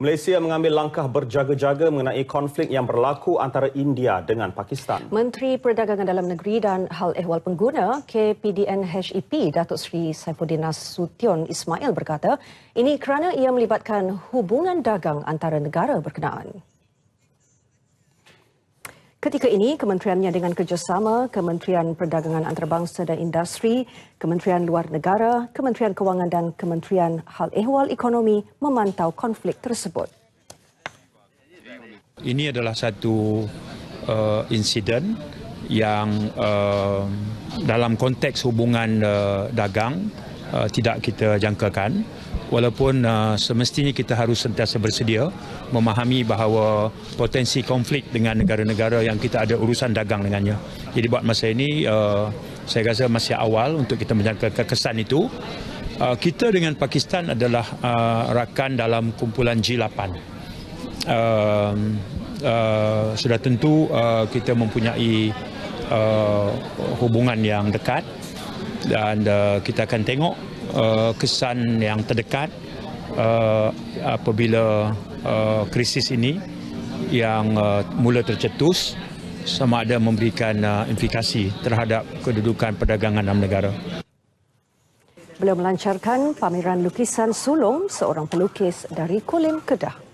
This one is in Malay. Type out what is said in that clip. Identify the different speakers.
Speaker 1: Malaysia mengambil langkah berjaga-jaga mengenai konflik yang berlaku antara India dengan Pakistan.
Speaker 2: Menteri Perdagangan Dalam Negeri dan Hal Ehwal Pengguna KPDN HEP Datuk Seri Saifuddin Nasution Ismail berkata, ini kerana ia melibatkan hubungan dagang antara negara berkenaan. Ketika ini, kementeriannya dengan kerjasama Kementerian Perdagangan Antarabangsa dan Industri, Kementerian Luar Negara, Kementerian Kewangan dan Kementerian Hal Ehwal Ekonomi memantau konflik tersebut.
Speaker 1: Ini adalah satu uh, insiden yang uh, dalam konteks hubungan uh, dagang Uh, tidak kita jangkakan. Walaupun uh, semestinya kita harus sentiasa bersedia memahami bahawa potensi konflik dengan negara-negara yang kita ada urusan dagang dengannya. Jadi buat masa ini uh, saya rasa masih awal untuk kita menjaga kesan itu. Uh, kita dengan Pakistan adalah uh, rakan dalam kumpulan G8. Uh, um, uh, sudah tentu uh, kita mempunyai uh, hubungan yang dekat dan uh, kita akan tengok uh, kesan yang terdekat uh, apabila uh, krisis ini yang uh, mula tercetus sama ada memberikan uh, implikasi terhadap kedudukan perdagangan dalam negara.
Speaker 2: Beliau melancarkan pameran lukisan sulung seorang pelukis dari Kulim Kedah.